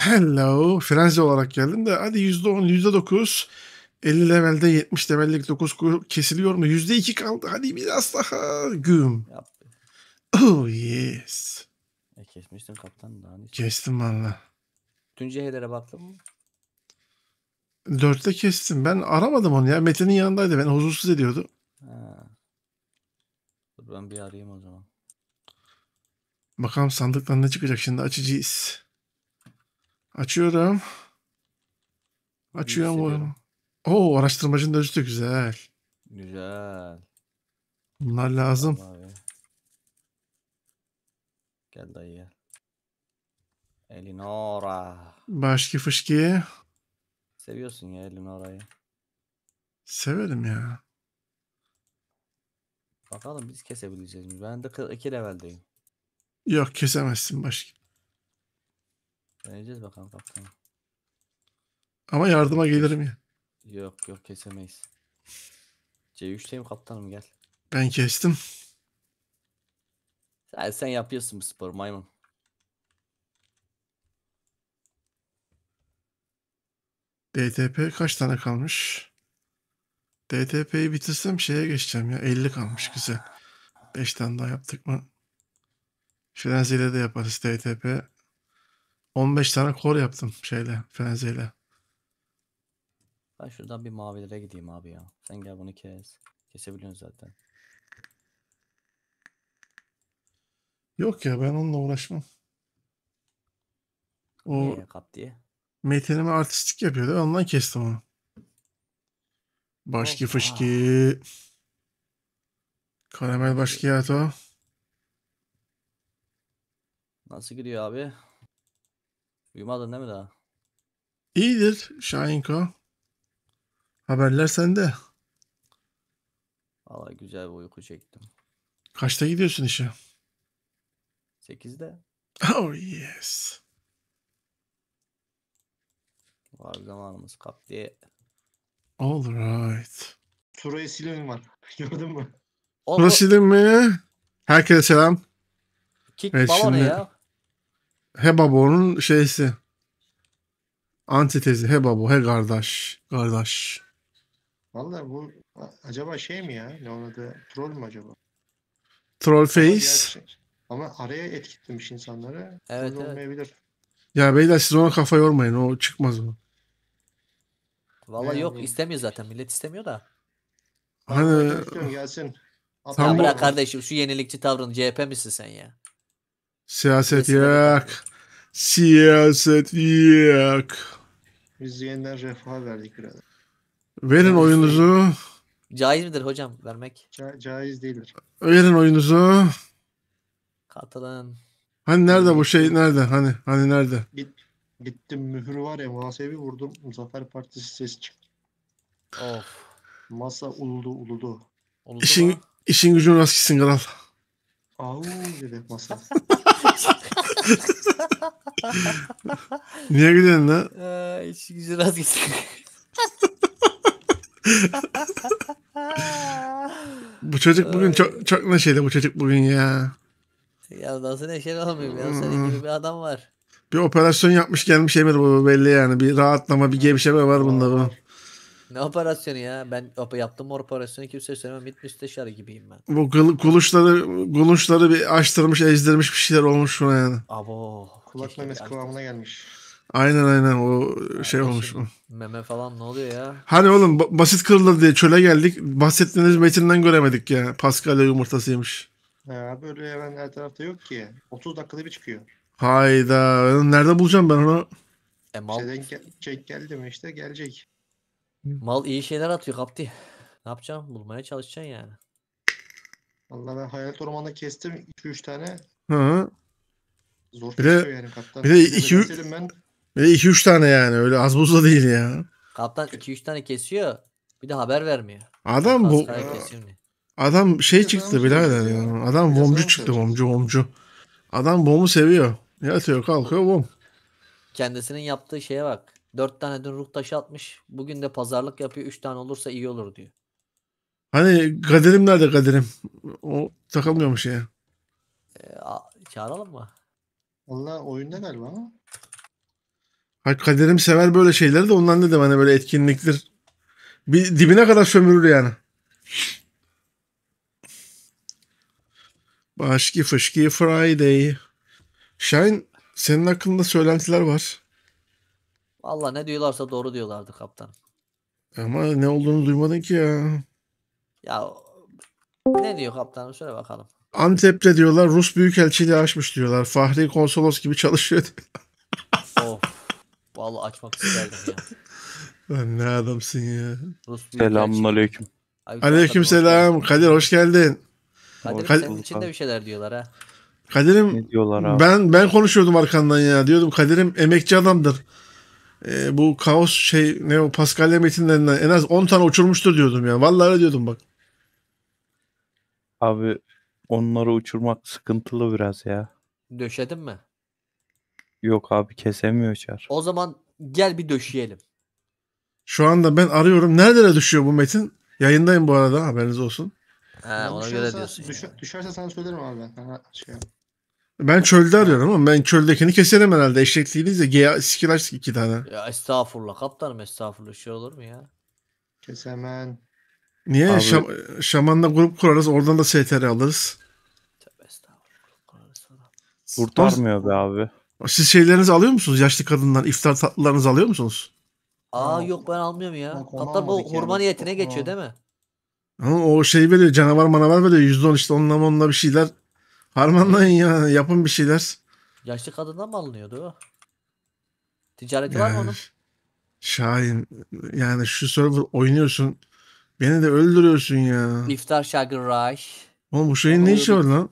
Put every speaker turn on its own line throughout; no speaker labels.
Hello. Frenzy olarak geldim de hadi %10, %9. 50 levelde 70 levellik 9 kesiliyor mu? %2 kaldı. Hadi biraz daha güm. Oh yes.
E, kesmiştin kaptan daha ne?
Kestim valla.
Bütün CH'lere baktın mı?
Dörtte kestim. Ben aramadım onu ya. Metin'in yanındaydı. Ben huzursuz ediyordu.
Ha. Dur ben bir arayayım o zaman.
Bakalım sandıktan ne çıkacak şimdi açacağız. Açıyorum. Açıyorum oyunu. Oo araştırmacının da üstü güzel.
Güzel.
Bunlar lazım. abi.
Gel dayı gel. Elinora.
Başki fışki.
Seviyorsun ya Elinora'yı.
Severim ya.
Bakalım biz kesebileceğiz mi? Ben de 42 leveldeyim.
Yok kesemezsin başka.
Deneyeceğiz bakalım kaptan.
Ama yardıma gelirim ya.
Yok yok kesemeyiz. C3'teyim kaptanım gel.
Ben kestim.
Sen, sen yapıyorsun bu spor maymun.
DTP kaç tane kalmış? DTP'yi bitirsem şeye geçeceğim ya. 50 kalmış güzel. 5 tane daha yaptık mı? Şuradan zile de yaparız DTP. 15 tane kor yaptım şeyle, fenzeyle.
Ben şuradan bir mavilere gideyim abi ya. Sen gel bunu kes. Kesebiliyorsun zaten.
Yok ya ben onunla uğraşmam. O Niye kap diye? metinime artistik yapıyordu. ben Ondan kestim onu. Başki Hoppa. fışki. Ah. Karamel başki ee, o.
Nasıl gidiyor abi? Uyumadın değil mi daha?
İyidir Şahinko. Haberler sende.
Valla güzel bir uyku çektim.
Kaçta gidiyorsun işe? Sekizde. Oh yes.
Var zamanımız kap diye.
All right.
Turayı silin var. Gördün mü? Oğlum, Burası
mi? Herkese selam. kick Evet, şimdi- ya. Hebabo'nun şeysi. Antitezi Hebabo, he kardeş, kardeş.
Vallahi bu acaba şey mi ya? Ne onun adı? Troll mü acaba?
Troll face.
Ama araya etkitlemiş insanları. Evet, evet. olmayabilir.
Ya beyler siz ona kafa yormayın. O çıkmaz o.
Valla yok yapayım? istemiyor zaten. Millet istemiyor da. Hani gelsin. Tam Ya bırak kardeşim şu yenilikçi tavrını CHP misin sen ya?
siyaset yok. Siyaset yok.
Biz yeniden refah verdik biraz.
Verin oyunuzu.
Caiz midir hocam vermek? Ca- caiz değildir.
Verin oyunuzu.
Katılın.
Hani nerede bu şey nerede? Hani hani nerede?
Git, gittim mühürü var ya muhasebi vurdum. Zafer Partisi ses çıktı. Of. Masa uludu uludu. uludu İşin,
mu? gücün rast gitsin kral.
Au dedi masa. Niye gülüyorsun lan? Ee, hiç güzel az geçtik.
bu çocuk bugün çok çok neşeli bu çocuk bugün ya.
Ya nasıl neşeli olmayayım ya? Senin hmm. gibi bir adam var.
Bir operasyon yapmış gelmiş Emir bu belli yani. Bir rahatlama, bir hmm. gevşeme var bunda bu.
Ne operasyonu ya? Ben yaptım yaptığım operasyonu kimseye söylemem. MİT müsteşarı gibiyim
ben. Bu gıl, kuluşları, kuluşları bir açtırmış, ezdirmiş bir şeyler olmuş buna yani.
Abo. Kulak memesi kıvamına
gelmiş. Aynen aynen o yani şey olmuş. mu? meme
falan ne oluyor ya?
Hani oğlum basit kırılır diye çöle geldik. Bahsettiğiniz metinden göremedik ya. Paskalya yumurtasıymış.
Ya böyle hemen her tarafta yok ki. 30 dakikada bir çıkıyor.
Hayda. Nerede bulacağım ben onu?
E, mal... Şeyden gel- şey geldi mi işte gelecek. Mal iyi şeyler atıyor kapti. Ne yapacağım? Bulmaya çalışacaksın yani. Vallahi ben hayalet ormanı kestim 2-3 tane. Hı hı. Zor bir de, yani kaptan. Bir de 2 ben...
tane yani öyle az buzla değil ya.
Kaptan 2-3 tane kesiyor. Bir de haber vermiyor.
Adam bu Adam şey Biraz çıktı birader ya. Adam Biraz bomcu çıktı bomcu bomcu. Adam bomu seviyor. Yatıyor kalkıyor bom.
Kendisinin yaptığı şeye bak. Dört tane dün ruh taşı atmış. Bugün de pazarlık yapıyor. Üç tane olursa iyi olur diyor.
Hani kaderim nerede kaderim? O takamıyor mu şeye?
Ee, çağıralım mı? Valla oyunda galiba ama.
Ha, kaderim sever böyle şeyleri de ondan dedim hani böyle etkinliktir. Bir dibine kadar sömürür yani. Başki fışki Friday. Shine senin hakkında söylentiler var.
Valla ne diyorlarsa doğru diyorlardı kaptan.
Ama ne olduğunu duymadın ki ya. Ya
ne diyor kaptanım söyle bakalım.
Antep'te diyorlar Rus Büyükelçiliği açmış diyorlar. Fahri Konsolos gibi çalışıyor diyorlar.
Of. Vallahi açmak isterdim ya.
Lan ne adamsın ya. Rus Büyükelçiliği.
Selamun aleyküm.
Aleyküm selam. Kadir hoş geldin. Kadir Kal- senin için de bir
şeyler diyorlar ha.
Kadir'im Ne diyorlar abi? ben ben konuşuyordum arkandan ya. Diyordum Kadir'im emekçi adamdır e, bu kaos şey ne o Paskalya metinlerinden en az 10 tane uçurmuştur diyordum yani. Vallahi diyordum bak.
Abi onları uçurmak sıkıntılı biraz ya.
Döşedin mi?
Yok abi
kesemiyor çar.
O zaman gel bir döşeyelim.
Şu anda ben arıyorum. Nerede düşüyor bu metin? Yayındayım bu arada haberiniz olsun.
Ha, ona göre diyorsun. Düşer, yani. Düşerse sana söylerim abi ben. Ha, şey.
Ben çölde arıyorum ama ben çöldekini keserim herhalde. Eşek değiliz de G iki tane.
Ya estağfurullah kaptanım estağfurullah şey olur mu ya?
Kes hemen. Niye? Abi- Şam- Şaman'la grup kurarız. Oradan da STR alırız. Tövbe Kurtarmıyor be abi. Siz şeylerinizi alıyor musunuz? Yaşlı kadından iftar tatlılarınızı alıyor musunuz?
Aa Tamam. yok ben almıyorum ya. Bak, onu Hatta bu hurma niyetine geçiyor değil mi?
Ama o şey veriyor. Canavar manavar veriyor. %10 işte onunla onunla bir şeyler Harmanlayın ya. Yapın bir şeyler.
Yaşlı kadından mı alınıyordu o? Ticareti var mı onun?
Şahin yani şu server oynuyorsun. Beni de öldürüyorsun ya.
İftar Şagir Rush.
Oğlum bu şeyin ne işi var lan?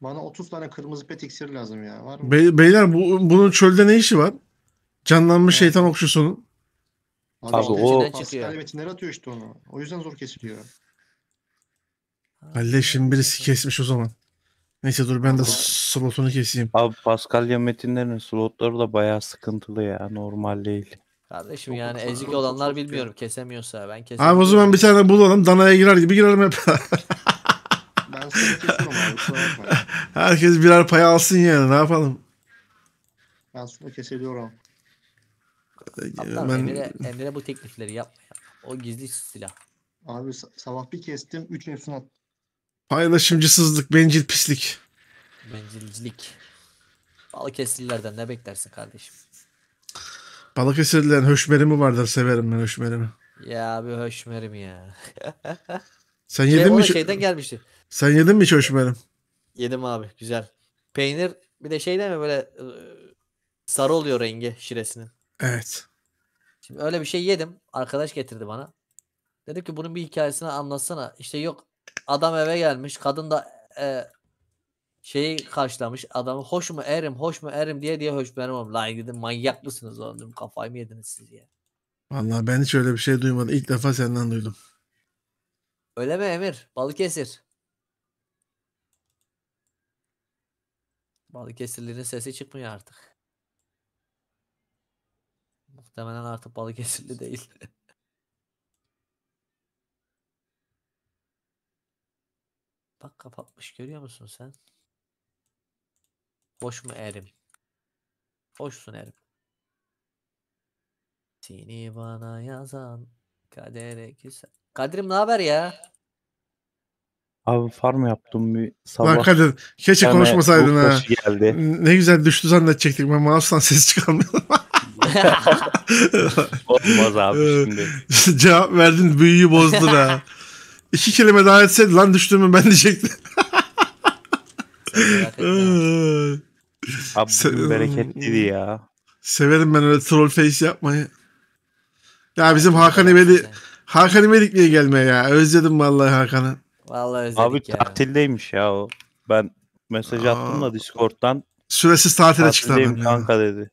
Bana 30 tane kırmızı pet iksiri lazım ya. Var mı?
Be- beyler bu, bunun çölde ne işi var? Canlanmış Evet. şeytan okşusunun.
Abi Abi o- içinden çıkıyor. Pascal metinleri atıyor işte onu. O yüzden zor kesiliyor.
Halle birisi kesmiş o zaman. Neyse dur ben de slotunu keseyim.
Abi Paskalya metinlerinin slotları da bayağı sıkıntılı ya. Normal değil.
Kardeşim yani ezik olanlar bilmiyorum. Kesemiyorsa ben
kesemiyorum. Abi o zaman bir tane bulalım. Danaya girer gibi girelim hep. ben seni kesiyorum abi. Herkes birer pay alsın yani. Ne yapalım?
Ben seni kesiliyorum.
Hatta Ben- Emre,
Emre bu teklifleri yap. O gizli silah. Abi sabah bir kestim 3 efsun attı.
Paylaşımcısızlık, bencil pislik.
Bencilcilik. Balıkesirlilerden ne beklersin kardeşim?
Balıkesirlilerin höşmeri mi vardır? Severim ben höşmerimi.
Ya bir höşmerim ya. Sen yedin şey, mi? şeyden gelmişti.
Sen yedin mi hiç höşmerim?
Yedim abi güzel. Peynir bir de şey değil mi böyle e, sarı oluyor rengi şiresinin. Evet. Şimdi öyle bir şey yedim. Arkadaş getirdi bana. Dedim ki bunun bir hikayesini anlatsana. İşte yok Adam eve gelmiş. Kadın da e, şeyi karşılamış. Adamı hoş mu erim hoş mu erim diye diye hoş mu erim olmuş. Lan dedim manyak mısınız oğlum dedim. Kafayı mı yediniz siz ya?
Vallahi ben hiç öyle bir şey duymadım. İlk defa senden duydum.
Öyle mi Emir? Balıkesir. Balıkesirlilerin sesi çıkmıyor artık. Muhtemelen artık Balıkesirli değil. Bak kapatmış görüyor musun sen? Hoş mu erim? Hoşsun erim. Seni bana yazan kadere güzel. Kadir'im ne haber ya?
Abi farm yaptım bir sabah. Lan Kadir keşke Yani konuşmasaydın ha. Geldi.
Ne güzel düştü zannedecektik. Ben mouse'dan ses çıkarmıyorum. Olmaz abi şimdi. Cevap verdin büyüyü bozdun ha. İki kelime daha etseydi lan düştüğümü ben diyecektim.
Abi Sen, bereketliydi ya.
Severim ben öyle troll face yapmayı. Ya bizim Hakan İvedik Hakan İvedik niye gelmeye ya? Özledim vallahi Hakan'ı.
Vallahi özledik Abi ya. tatildeymiş ya o. Ben mesaj Aa, attım da Discord'dan. Süresiz tatile çıktı adam. kanka ya. dedi.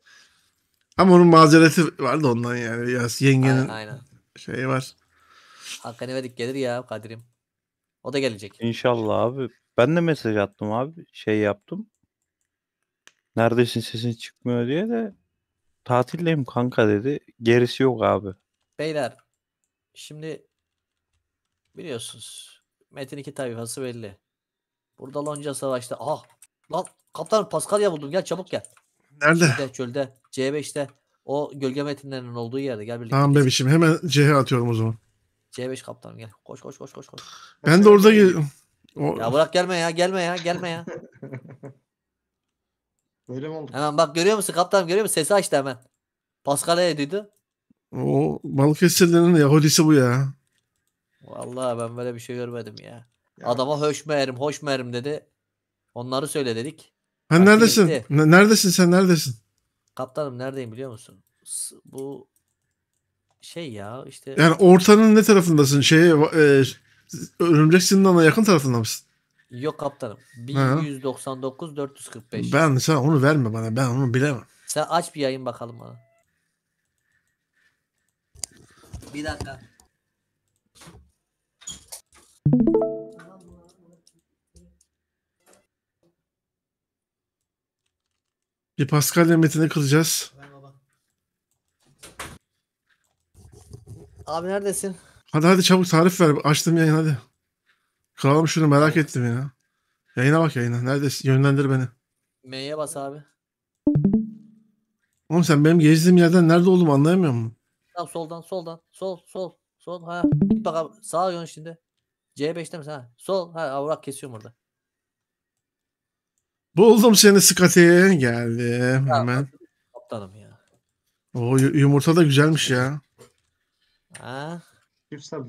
Ama onun mazereti vardı ondan yani. Biraz yengenin aynen, aynen. şeyi var.
Hakkını verdik gelir ya Kadir'im. O da gelecek.
İnşallah abi. Ben de mesaj attım abi. Şey yaptım. Neredesin sesin çıkmıyor diye de tatildeyim kanka dedi. Gerisi yok abi.
Beyler şimdi biliyorsunuz Metin 2 tayfası belli. Burada Lonca Savaş'ta. Ah lan kaptan Paskalya buldum gel çabuk gel. Nerede? Çölde, çölde. C5'te. O gölge metinlerinin olduğu yerde. Gel birlikte. Tamam
bebişim hemen CH atıyorum o zaman.
C5 kaptan gel. Koş koş koş koş koş.
Ben de orada şey geliyorum. Ya
bırak gelme ya gelme ya gelme ya. Böyle mi oldu? Hemen bak görüyor musun kaptanım görüyor musun? Sesi açtı hemen. Paskalya'ya duydu.
O balık esirlerinin Yahudisi bu ya.
Vallahi ben böyle bir şey görmedim ya. ya. Adama höş merim hoş merim dedi. Onları söyle dedik.
Ha, neredesin? Gitti. Neredesin sen neredesin?
Kaptanım neredeyim biliyor musun? Bu şey ya işte. Yani
ortanın ne tarafındasın? Şey e, örümcek sinanına yakın tarafında mısın?
Yok kaptanım. 1199 445. Ben
sen onu verme bana. Ben onu bilemem.
Sen aç bir yayın bakalım bana. Bir dakika.
Bir Paskalya metini kılacağız.
Abi neredesin?
Hadi hadi çabuk tarif ver. Açtım yayın hadi. Kralım şunu merak ettim ya. Yayına bak yayına. Neredesin? Yönlendir beni.
M'ye bas abi.
Oğlum sen benim gezdiğim yerden nerede olduğumu anlayamıyor musun?
Tamam soldan soldan. Sol sol. Sol ha. Git bak abi. Sağa yön şimdi. C5'te misin ha? Sol. Ha avrak kesiyorum orada.
Buldum seni Scotty. Geldim ya, hemen.
Kaptanım ya.
O yumurta da güzelmiş ya.
Ha? Kürsel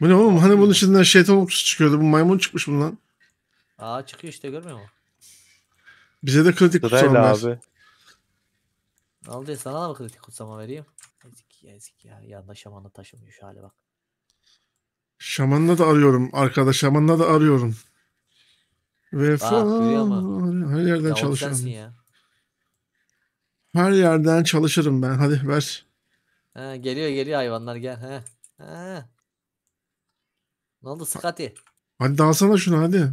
Bu ne oğlum? Hani bunun içinden şeytan okusu çıkıyordu. Bu maymun çıkmış bundan.
Aa çıkıyor işte görmüyor musun?
Bize de kritik kutsama kutsamlar. abi.
Ne oldu ya sana da mı kritik kutsama vereyim? Ezik ya ezik ya. Yanında şamanla taşımıyor şu hale bak.
Şamanla da arıyorum. Arkadaş şamanla da arıyorum. Vefa. duyuyor ama. Her yerden Ya o çalışırım. ya. Her yerden çalışırım ben. Hadi ver.
He, geliyor geliyor hayvanlar gel. He. He. Ne oldu Scotty?
Hadi dalsana şunu hadi.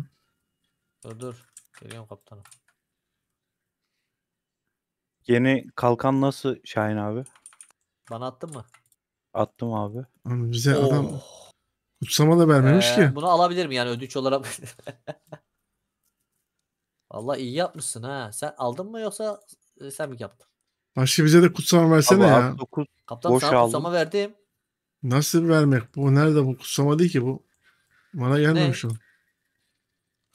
Dur dur. Geliyorum kaptanım.
Yeni kalkan
nasıl Şahin abi? Bana attın mı? Attım abi. Oğlum Bize Oo. Oh. adam
kutsama da vermemiş Ee, ki.
bunu alabilir mi yani ödünç olarak. Vallahi iyi yapmışsın ha. Sen aldın mı yoksa sen mi yaptın?
Aşı bize de kutsama versene Abi, ya. 9 Kaptan Boş sana aldım. kutsama verdim. Nasıl vermek? Bu nerede bu kutsama değil ki bu. Bana gelmemiş o.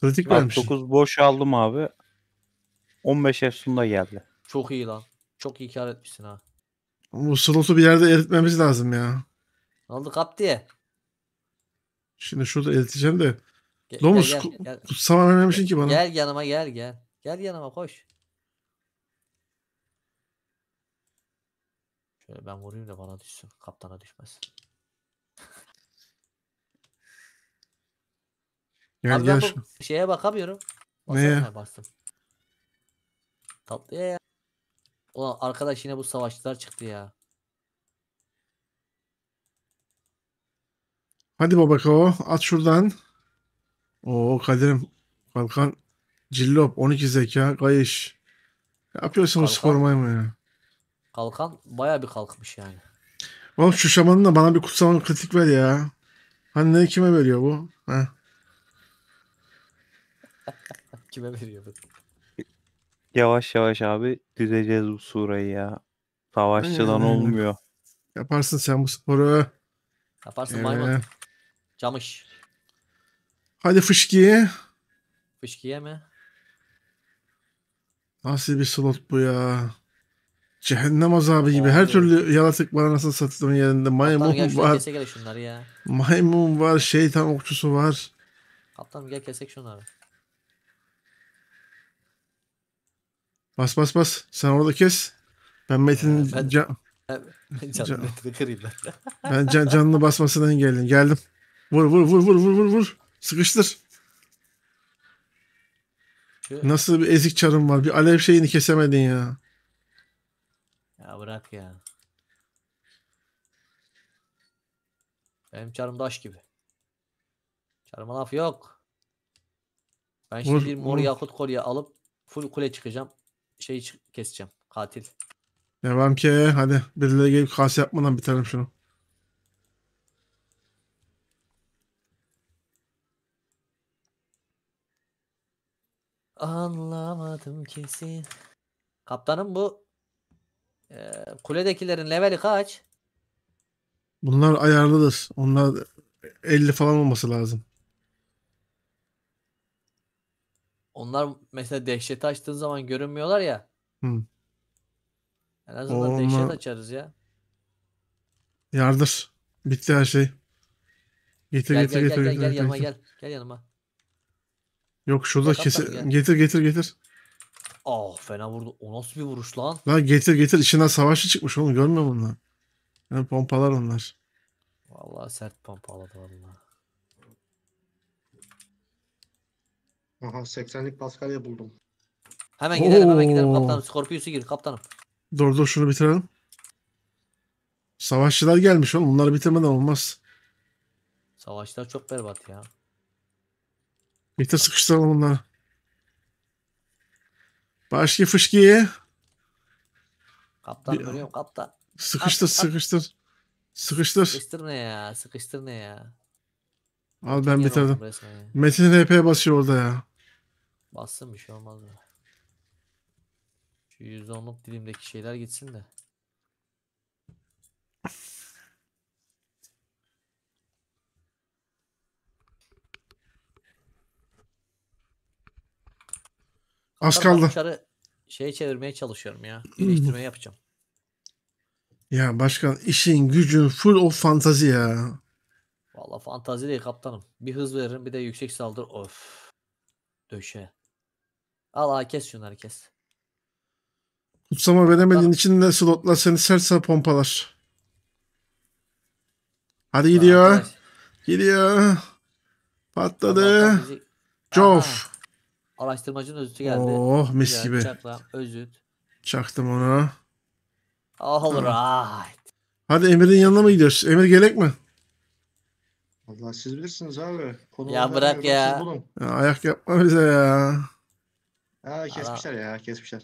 Kritik Abi, vermiş.
9 boş aldım abi. 15 Efsun'da geldi. Çok iyi lan. Çok iyi
kar etmişsin ha.
Bu slotu bir yerde eritmemiz lazım ya.
Aldı kap diye.
Şimdi şurada eriteceğim de. Gel, Domuz gel, gel, gel. kutsama vermemişsin ki bana. Gel yanıma gel gel.
Gel yanıma koş. Şöyle ben vurayım da bana düşsün. Kaptana düşmez. Gel Abi gel şu. bu şeye bakamıyorum. Neye? Tatlıya ya. Ulan arkadaş yine bu savaşçılar çıktı ya.
Hadi baba babako at şuradan. Oo Kadir'im. Kalkan Cillop 12 zeka kayış. Ne yapıyorsun bu Kalkan. spor maymu
Kalkan baya bir kalkmış yani.
Oğlum şu şamanın da bana bir kutsal kritik ver ya. Hani ne kime veriyor bu? Ha?
kime veriyor bu?
Yavaş yavaş abi düzeceğiz bu surayı ya. Savaşçıdan Aynen. Ee, olmuyor.
Yaparsın sen bu sporu. Yaparsın ee... maymun. Camış. Hadi fışkiye.
Fışkiye mi?
Nasıl bir slot bu ya? Cehennem azabı gibi her türlü yaratık var anasını satılan yerinde. Maymun gel, var. gel şunları ya. Maymun var. Şeytan okçusu var.
Kaptan gel kesek şunları.
Bas bas bas. Sen orada kes. Ben Metin'in ee, ben, can... ben, can, ben can, canını basmasını engelledim. Geldim. Vur vur vur vur vur vur vur. Sıkıştır. Şu... Nasıl bir ezik çarım var. Bir alev şeyini kesemedin ya
bırak ya. Benim çarım daş gibi. Çarıma laf yok. Ben şimdi vur, bir mor yakut kolye alıp full kule çıkacağım. Şeyi keseceğim. Katil.
Devam ki hadi birileri gelip kas yapmadan bitirelim şunu.
Anlamadım kesin. Kaptanım bu ee, kuledekilerin leveli kaç?
Bunlar ayarlıdır. Onlar 50 falan olması lazım.
Onlar mesela dehşeti açtığın zaman görünmüyorlar ya. Hı. En azından Onlar... dehşet açarız ya.
Yardır. Bitti her şey. Getir gel, getir gel, getir gel, getir. Gel, gel, getir, yanıma getir.
gel. Gel yanıma.
Yok şurada kesin. Getir getir getir.
Aa fena vurdu. O nasıl bir vuruş lan? Lan getir getir içinden
savaşçı çıkmış oğlum görme musun lan? Yani pompalar onlar.
Vallahi sert pompaladı valla. Aha 80'lik Paskalya buldum. Hemen gidelim hemen gidelim Oo. kaptanım. Scorpius'u gir kaptanım.
Dur dur şunu bitirelim. Savaşçılar gelmiş oğlum. Bunları bitirmeden olmaz.
Savaşçılar çok berbat ya.
Bitir sıkıştıralım onları. Başki fışkiye.
Kaptan Bir- görüyorum kaptan.
Sıkıştır At, sıkıştır. Sıkıştır.
Sıkıştır ne ya? Sıkıştır ne ya?
Al ben bitirdim. Metin RP basıyor orada ya.
Bassın bir şey olmaz mı? Şu %10'luk dilimdeki şeyler gitsin de. Az Kaptan kaldı. kaldı şeye çevirmeye çalışıyorum ya. Eleştirme yapacağım.
Ya başkan işin gücün full of fantazi ya.
Valla fantazi değil kaptanım. Bir hız veririm bir de yüksek saldır. Of. Döşe. Al ha kes şunları kes.
Kutsama veremediğin için de slotlar seni sersa pompalar. Hadi gidiyor. Gidiyor. Patladı. Cof.
Araştırmacının özütü geldi. Oh mis Güzel, gibi. Çakla, özüt.
Çaktım ona.
Ah, all right.
Hadi Emir'in yanına mı gidiyoruz? Emir gerek mi?
Allah siz bilirsiniz abi. Konuları Ya bırak ya.
Ya, ayak yapma bize ya.
Ha kesmişler ya kesmişler.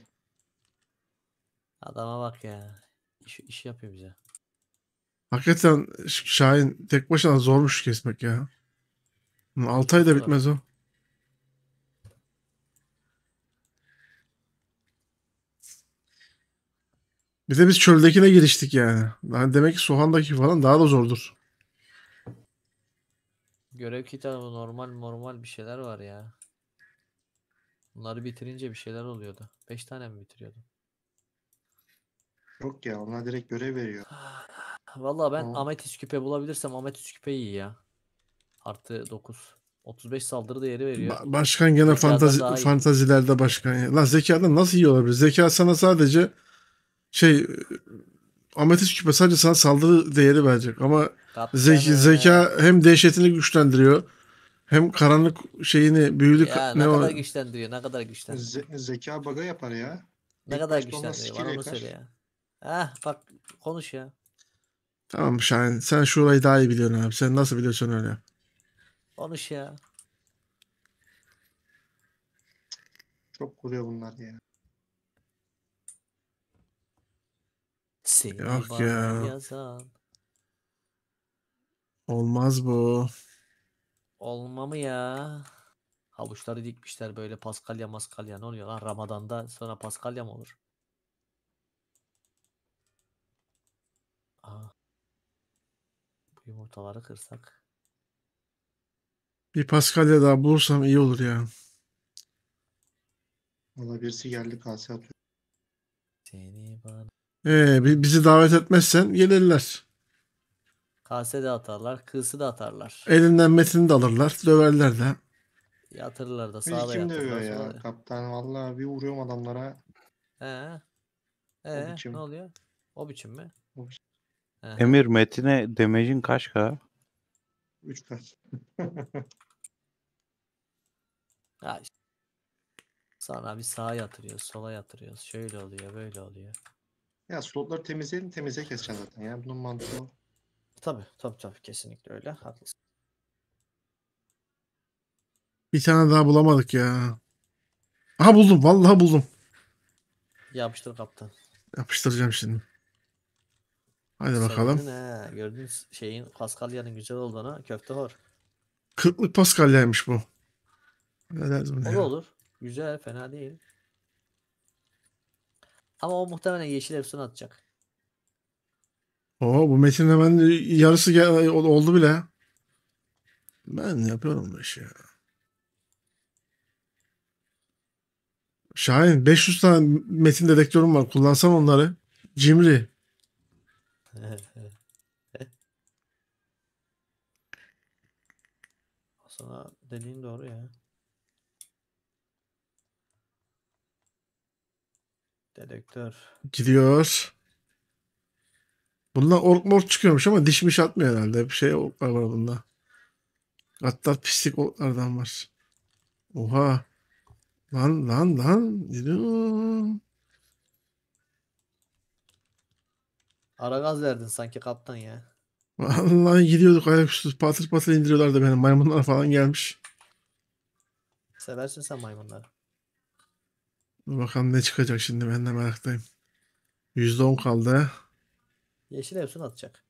Adama bak ya. İş, iş yapıyor bize.
Hakikaten Şahin tek başına zormuş kesmek ya. 6 ayda bitmez o. Bir de biz çöldekine giriştik yani. yani demek ki Sohan'daki falan daha da zordur.
Görev kitabı normal normal bir şeyler var ya. Bunları bitirince bir şeyler oluyordu. 5 tane mi bitiriyordu? Yok ya onlar direkt görev veriyor. Valla ben Ama... ametist küpe bulabilirsem ametist küpe iyi ya. Artı 9. 35 saldırı değeri veriyor. Ba başkan gene fantazi
fantazilerde başkan ya. Lan zekadan nasıl iyi olabilir? Zeka sana sadece şey ametis küpe sadece sana saldırı değeri verecek ama zeki, zeka hem dehşetini güçlendiriyor hem karanlık şeyini büyülü ya, ne, ne kadar var? güçlendiriyor
ne kadar güçlendiriyor. Ze- zeka baga yapar ya. Ne kadar güçlendiriyor bana onu söyle ya. Ah bak konuş ya.
Tamam Şahin sen şu şurayı daha iyi biliyorsun abi. Sen nasıl biliyorsun öyle?
Konuş ya.
Çok kuruyor bunlar ya.
Seni Yok ya. yazan. Olmaz bu.
Olma mı ya? Havuçları dikmişler böyle paskalya maskalya ne oluyor lan Ramadanda? sonra paskalya mı olur? Aa. Bu yumurtaları kırsak.
Bir paskalya daha bulursam iyi olur ya.
Valla birisi geldi kase atıyor. Seni bana
ee, bizi davet etmezsen gelirler.
Kase de atarlar, kısı da atarlar.
Elinden metini de alırlar, döverler de.
Yatırırlar da sağda Kim dövüyor
yatırırlar. ya sonra. kaptan? Valla bir vuruyorum adamlara. He. He, ee, O ne oluyor?
O biçim mi? O biçim.
Emir Metin'e demecin kaç ka?
3 kaç. Ha Sana bir sağa yatırıyoruz, sola yatırıyoruz. Şöyle oluyor, böyle oluyor.
Ya slotları temizleyelim temize keseceğiz zaten ya. Bunun mantığı Tabi, tabi tabi kesinlikle öyle.
Haklısın. Bir tane daha bulamadık ya. Aha buldum. Vallahi buldum.
Yapıştır kaptan.
Yapıştıracağım şimdi. Hadi Sevdin bakalım.
He. Gördünüz şeyin Paskalya'nın güzel olduğuna köfte var.
Kırklık Paskalya'ymış bu. Ne lazım? O da
olur. Güzel fena değil. Ama o muhtemelen yeşil efsane atacak.
Oo bu metin hemen yarısı gel- oldu bile. Ben ne yapıyorum bu işi ya. Şahin 500 tane metin dedektörüm var. Kullansan onları. Cimri.
Sana dediğin doğru ya. Dedektör.
Gidiyor. Bundan ork mor çıkıyormuş ama dişmiş atmıyor herhalde. Bir şey orklar var bunda. Hatta pislik orklardan var. Oha. Lan lan lan. Gidiyor.
Ara gaz verdin sanki kaptan ya.
Vallahi gidiyorduk ayaküstü patır patır indiriyorlardı beni. Maymunlar falan gelmiş.
Seversin sen maymunları
bakalım ne çıkacak şimdi ben de meraktayım. %10 kaldı.
Yeşil hepsini atacak.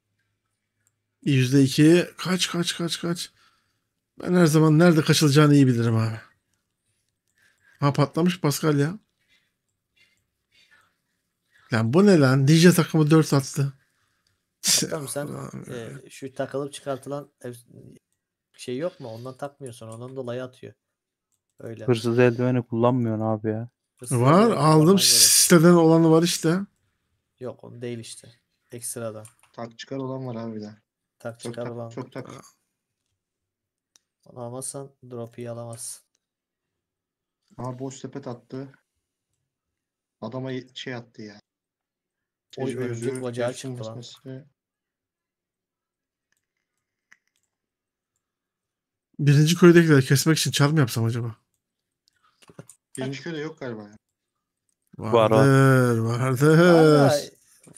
%2 kaç kaç kaç kaç. Ben her zaman nerede kaçılacağını iyi bilirim abi. Ha patlamış Pascal ya. Lan bu ne lan? Ninja takımı 4 attı.
Tamam sen e, şu takılıp çıkartılan şey yok mu? Ondan takmıyorsun. Ondan dolayı atıyor. Öyle. Hırsız
eldiveni kullanmıyorsun abi ya. Fıstığı var aldım siteden olanı var işte. Yok
o değil işte. Ekstradan. Tak çıkar olan var abi de. Tak çok çıkar tak, olan. Çok tak.
Onu almazsan drop'u alamazsın.
Aha boş sepet attı. Adama şey attı ya. Oy öldük bacağı çıktı lan.
Birinci köydekiler kesmek için çar mı yapsam acaba?
Birinci köyde yok galiba ya.
Var, Vardır, vardır.
Var da,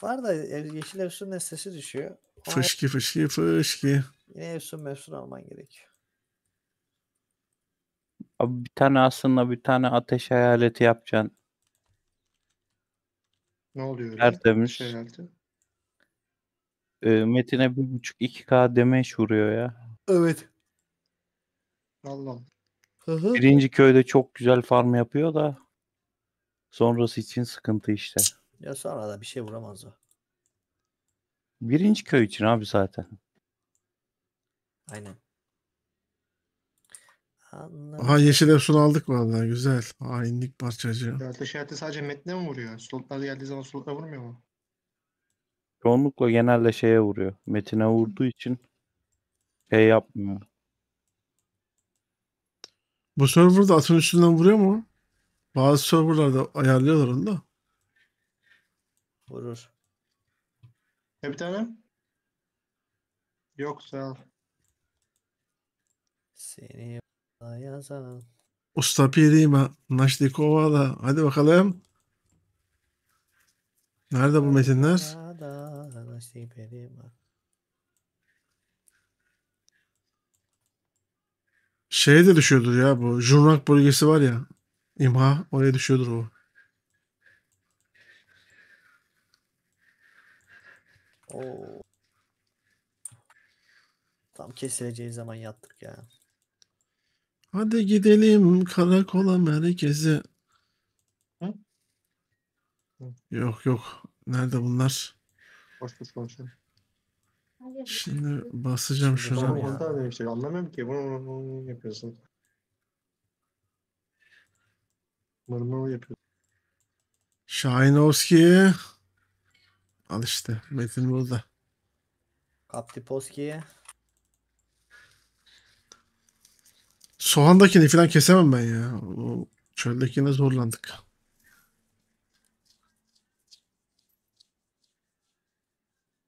var da yeşil Efsun nesnesi düşüyor.
O Fışki fışki fışki.
Yine Efsun Mefsun alman gerekiyor.
Abi bir tane aslında bir tane ateş hayaleti yapacaksın.
Ne oluyor öyle? Tertemiz. herhalde.
Ee, Metin'e buçuk iki k demeç vuruyor ya.
Evet. Allah'ım. Hı hı.
Birinci
köyde çok güzel farm yapıyor da sonrası için sıkıntı işte.
Ya sonra da bir şey vuramaz
o. Birinci köy için abi zaten. Aynen.
Anladım. Aha yeşil Efsun aldık vallahi güzel. Aa indik parçacı.
Delta işareti sadece metne mi vuruyor? Slotlar geldiği zaman slotlara vurmuyor mu?
Çoğunlukla genelde şeye vuruyor. Metine vurduğu için şey yapmıyor.
Bu serverda atın üstünden vuruyor mu? Bazı serverlarda ayarlıyorlar onu da. Vurur.
Ne bir tane? Yok sağ ol.
Seni yazan.
Usta pirime Naşlikova'da. Hadi bakalım. Nerede bu metinler? Şeye de düşüyordur ya bu. Jurnak bölgesi var ya. İmha oraya düşüyordur o.
Oo. Tam kesileceği zaman yattık ya.
Hadi gidelim karakola merkezi Hı? Yok yok. Nerede bunlar? Boş boş Şimdi basacağım şuna ya. Orada
anlamıyorum ki bunu yapıyorsun.
Mırmır yapıyorsun. Şahinovski. Al işte Metin burada.
Kaptiposki.
Soğandakini falan kesemem ben ya. O çöldekine zorlandık.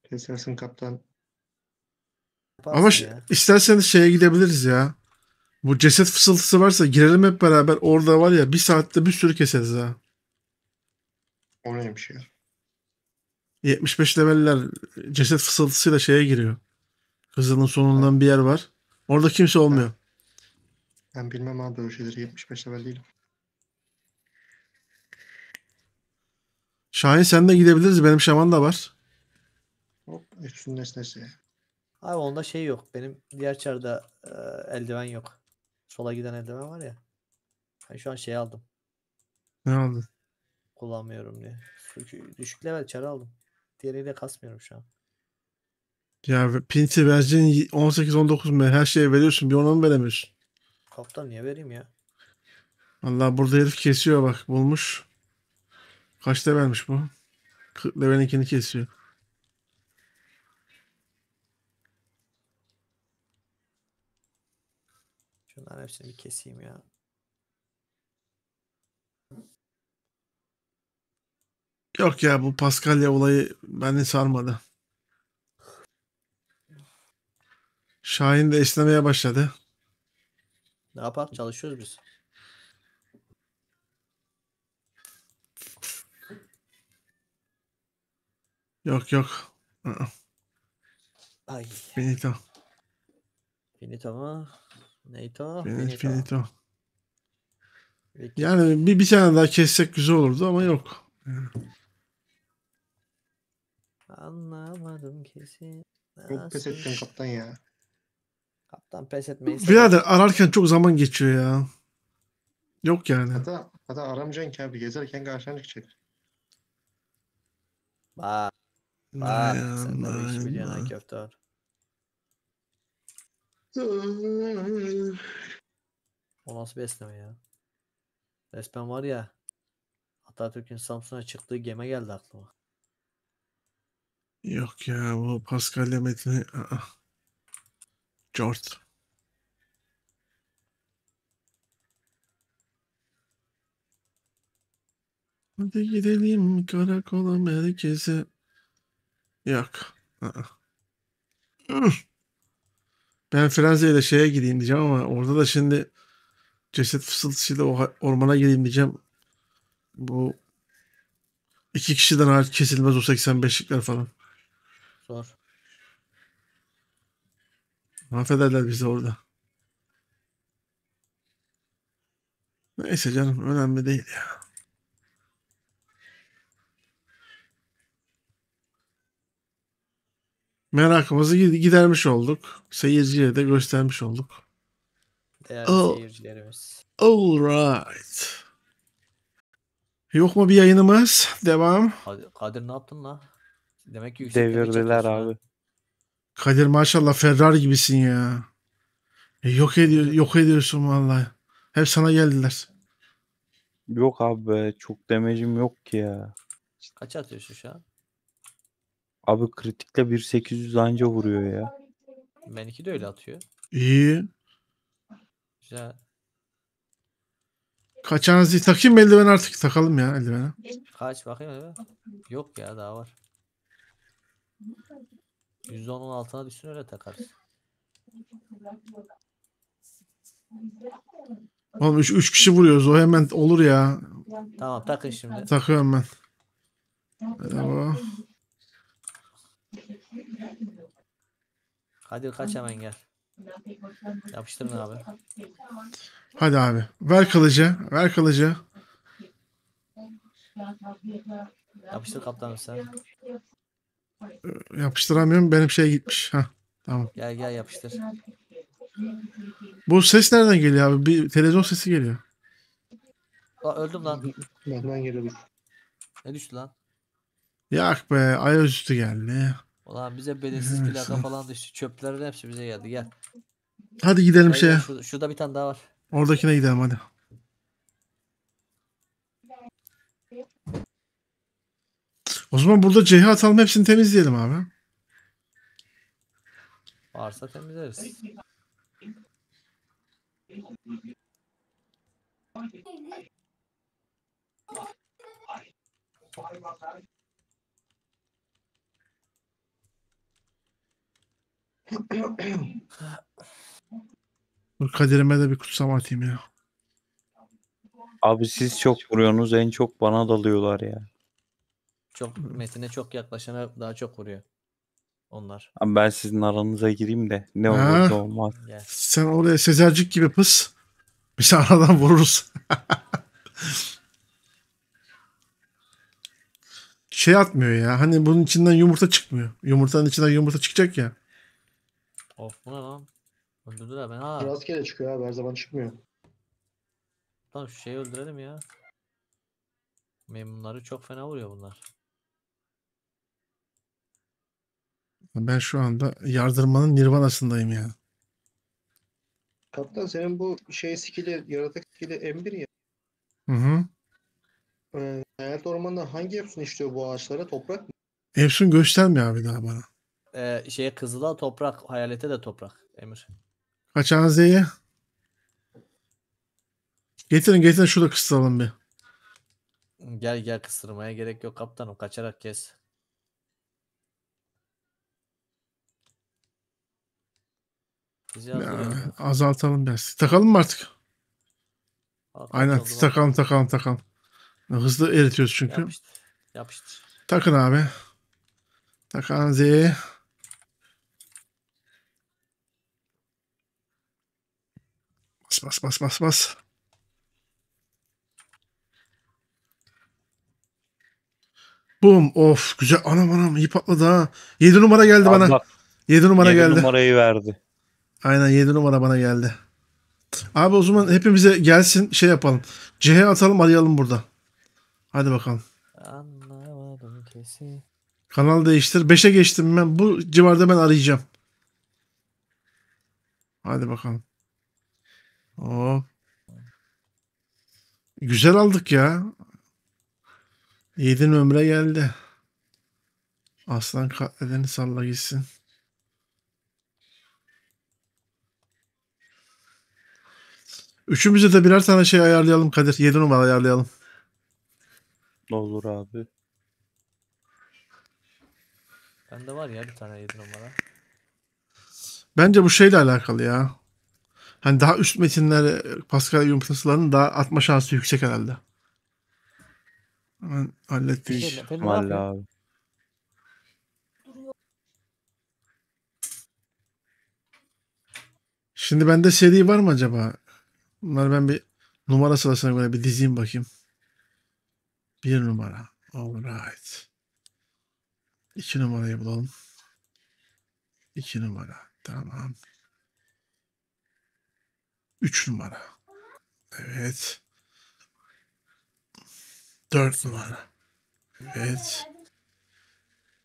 Kesersin kaptan.
Yaparsın Ama ya. isterseniz şeye gidebiliriz ya. Bu ceset fısıltısı varsa girelim hep beraber. Orada var ya bir saatte bir sürü keseriz ha. O neymiş ya? 75 leveller ceset fısıltısıyla şeye giriyor. Kızılın sonundan ha. bir yer var. Orada kimse olmuyor. Ha.
Ben bilmem abi böyle şeyleri 75 level değilim.
Şahin sen de gidebiliriz. Benim şaman da var.
Hop, üstün nesnesi. Abi onda şey yok. Benim diğer çarda e, eldiven yok. Sola giden eldiven var ya. Ben şu an şey aldım. Ne aldın? Kullanmıyorum diye. Çünkü düşük level çarı aldım. Diğeriyle kasmıyorum şu an.
Ya Pinti vereceğin 18-19 mu? Her şeyi veriyorsun. Bir ona mı veremiyorsun?
Kaptan niye vereyim ya?
Allah burada herif kesiyor bak. Bulmuş. Kaç vermiş bu? 40 level 2'ni kesiyor.
Şunların hepsini bir keseyim ya.
Yok ya bu Paskalya olayı beni sarmadı. Şahin de işlemeye başladı.
Ne yapalım çalışıyoruz biz.
Yok yok. Ay. Finito.
Finito mu? Finito. Finito.
Yani bir, bir tane daha kessek güzel olurdu ama yok.
Anlamadım kesin. Çok pes ettin kaptan ya. Kaptan pes etmeyiz.
Birader
ararken çok zaman geçiyor ya. Yok yani. Hatta,
hatta aramayacaksın ki abi. Gezerken karşına çıkacak.
Bak. Bak. Sen de bu işi biliyorsun ha köfte var. O nasıl besleme ya? Resmen var ya Atatürk'ün Samsun'a çıktığı geme geldi aklıma.
Yok ya bu Pascal'le Metin'i... Aa. Jort. Hadi gidelim karakola merkeze. Yok. Aa. Ben Frenzy'yle şeye gideyim diyeceğim ama orada da şimdi ceset fısıltısıyla ormana gideyim diyeceğim. Bu iki kişiden artık kesilmez o 85'likler falan. Zor. Mahvederler bizi orada. Neyse canım önemli değil ya. merakımızı gidermiş olduk. Seyirciye de göstermiş olduk. Değerli oh. seyircilerimiz. All right. Yok mu bir yayınımız? Devam.
Kadir, Kadir ne yaptın la?
Demek ki yüksek Devirdiler abi. Ha.
Kadir maşallah Ferrari gibisin ya. E, yok ediyor, yok ediyorsun vallahi. Hep sana geldiler.
Yok abi çok demecim yok ki ya. Kaç atıyorsun şu an? Abi kritikle 1800 anca vuruyor ya.
Ben iki de öyle atıyor. İyi. Güzel.
Kaçağınız
değil. Takayım mı eldiveni artık? Takalım ya eldiveni.
Kaç bakayım. öyle. Yok ya daha var. %10'un altına düşsün öyle takarız.
Oğlum 3
kişi vuruyoruz. O hemen olur ya.
Tamam takın şimdi.
Takıyorum ben. Merhaba.
Hadi kaç hemen gel. Yapıştırın abi.
Hadi abi. Ver kılıcı. Ver kılıcı.
Yapıştır kaptanım sen.
Yapıştıramıyorum. Benim şey gitmiş. Ha tamam.
Gel gel yapıştır.
Bu ses nereden geliyor abi? Bir televizyon sesi geliyor.
Aa, öldüm lan. Benden geliyor. Ne düştü lan?
Yak be. Ayağüstü geldi.
Ulan bize bedensiz Evet, plaka falan düştü. Çöplerin hepsi bize geldi. Gel.
Hadi gidelim Hayır, şeye. şurada,
şurada bir tane daha var.
Oradakine gidelim hadi. O zaman burada C atalım hepsini temizleyelim abi.
Varsa temizleriz.
Dur kaderime de bir kutsam atayım ya.
Abi siz çok vuruyorsunuz. En çok bana dalıyorlar ya.
Çok Metin'e çok yaklaşana
daha çok vuruyor. Onlar. Abi ben sizin aranıza gireyim de ne olur olmaz. Gel.
Sen oraya Sezercik gibi pıs. Biz aradan vururuz. şey atmıyor ya. Hani bunun içinden yumurta çıkmıyor. Yumurtanın içinden yumurta çıkacak ya.
Of bu ne lan? Öldürdüler beni ha. Rastgele çıkıyor abi her zaman çıkmıyor. Tamam şu şeyi öldürelim ya. Memnunları çok fena vuruyor bunlar.
Ben şu anda yardırmanın nirvanasındayım ya.
Kaptan senin bu şey skill'i, yaratık skill'i M1 ya.
Hı hı.
Ee, hayat ormanında hangi Epson işliyor bu ağaçlara? Toprak mı?
Epson göstermiyor abi daha bana
e, şeye Kızıl'a toprak, hayalete de toprak Emir.
Kaçan Z'yi. Getirin getirin şurada kısalım bir.
Gel gel kısırmaya gerek yok kaptanım. Kaçarak kes.
Ya, azaltalım biraz. Takalım mı artık? Al, Aynen takalım takalım takalım. Hızlı eritiyoruz çünkü. Yapıştır. Yapıştır. Takın abi. Takan Z. Bas bas bas bas bas. Bum of güzel anam anam iyi patladı ha. 7 numara geldi Allah. bana. 7 numara Yedi geldi.
numarayı verdi.
Aynen 7 numara bana geldi. Abi o zaman hepimize gelsin şey yapalım. CH atalım arayalım burada. Hadi bakalım.
Anlamadım kesin.
Kanal değiştir. 5'e geçtim ben. Bu civarda ben arayacağım. Hadi bakalım. Oo. Güzel aldık ya. Yiğidin ömre geldi. Aslan katledeni salla gitsin. Üçümüze de birer tane şey ayarlayalım Kadir. yedi numara ayarlayalım. Ne olur abi.
Bende var ya bir tane yedi numara.
Bence bu şeyle alakalı ya hani daha üst metinler e, Pascal yumurtasılarının daha atma şansı yüksek herhalde. Hemen hallettik. Şey, Valla abi. Şimdi bende seri var mı acaba? Bunları ben bir numara sırasına göre bir dizeyim bakayım. Bir numara. Alright. İki numarayı bulalım. İki numara. Tamam. 3 numara. Evet. 4 numara. Evet.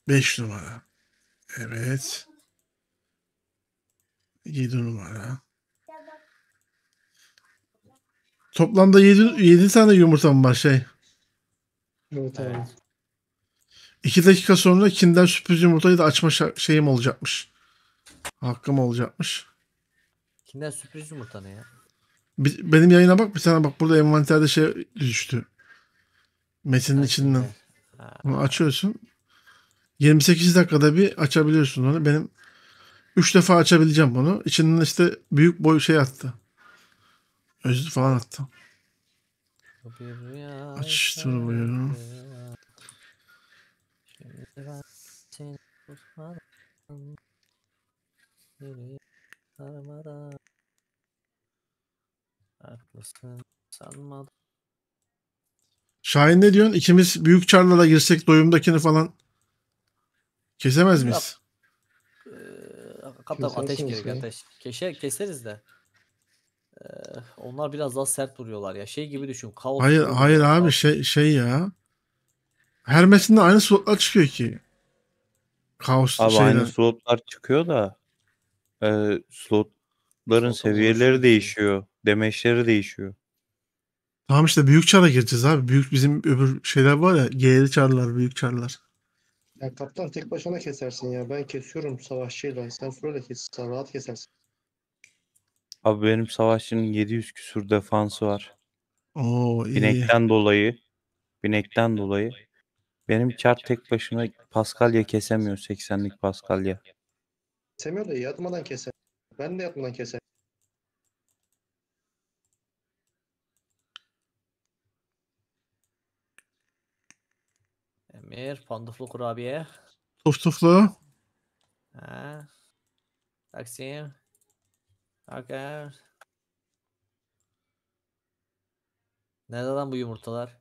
5 numara. Evet. 7 numara. Toplamda 7, 7 tane yumurtam var şey. Evet abi. Evet. 2 dakika sonra Kinder sürpriz yumurtayı da açma şeyim olacakmış. Hakkım olacakmış.
Kinder sürpriz yumurta ne ya?
Bir- benim yayına bak bir sana bak burada envanterde şey düştü. Metinin içinden. Ha. açıyorsun. 28 dakikada bir açabiliyorsun onu. Benim 3 defa açabileceğim onu. İçinden işte büyük boy şey attı. Özlü falan attı.
Bir Aç dur buyurun. Şimdi ben seni Haklısın. Sanmadım.
Şahin ne diyorsun? İkimiz büyük çarla da girsek doyumdakini falan kesemez miyiz?
Ee, kaptan ateş gerek ateş. Keşe, keseriz de. Ee, onlar biraz daha sert vuruyorlar ya. Şey gibi düşün. Kaos hayır
hayır abi kaos. şey şey ya. Hermes'inde aynı slotlar çıkıyor ki. Kaos Abi şeyler. aynı
slotlar çıkıyor da e, slot Bunların seviyeleri değişiyor. Demeçleri değişiyor.
Tamam işte büyük çara gireceğiz abi. Büyük bizim öbür şeyler var ya. G'li çarlar, büyük çarlar.
Ya kaptan tek başına kesersin ya. Ben kesiyorum savaşçıyla. Sen Frodo kes, Rahat kesersin.
Abi benim savaşçının 700 küsur defansı var.
Oo, iyi. Binekten
dolayı. Binekten dolayı. Benim çar tek başına Paskalya kesemiyor. 80'lik Paskalya.
Kesemiyor da yatmadan keser. Ben de yapmadan keser.
Emir, panduflu kurabiye.
Tuftuflu.
Ha. Taksim. Arkadaşlar. Nereden bu yumurtalar?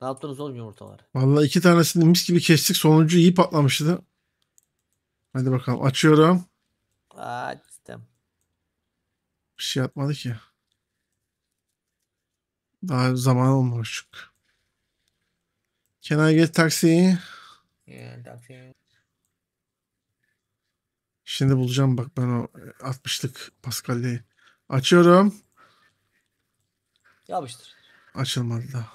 Ne yaptınız oğlum yumurtalar?
Vallahi iki tanesini mis gibi kestik. Sonuncu iyi patlamıştı. Hadi bakalım açıyorum.
Açtım.
Bir şey atmadı ki. Daha zaman olmamış çünkü. Can I get taxi?
Yeah, taxi.
Şimdi bulacağım bak ben o 60'lık Pascal'deyi. Açıyorum. Yapıştır. Açılmadı da.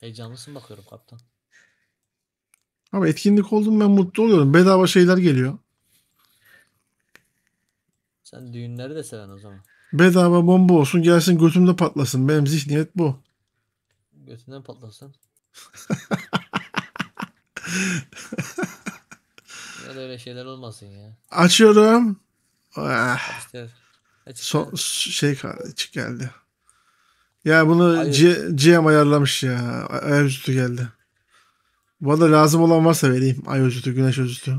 Heyecanlısın bakıyorum kaptan.
Ama etkinlik oldum ben mutlu oluyorum. Bedava şeyler geliyor.
Sen düğünleri de seven o zaman.
Bedava bomba olsun gelsin götümde patlasın. Benim zihniyet bu.
Götünden patlasın. ya da öyle şeyler olmasın ya.
Açıyorum. Ah. ah. Son şey çık geldi. Ya bunu Hayır. G- GM ayarlamış ya. Ayarüstü geldi. Valla lazım olan varsa vereyim. Ay özütü, güneş özütü.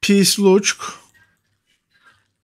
Peace Loçk.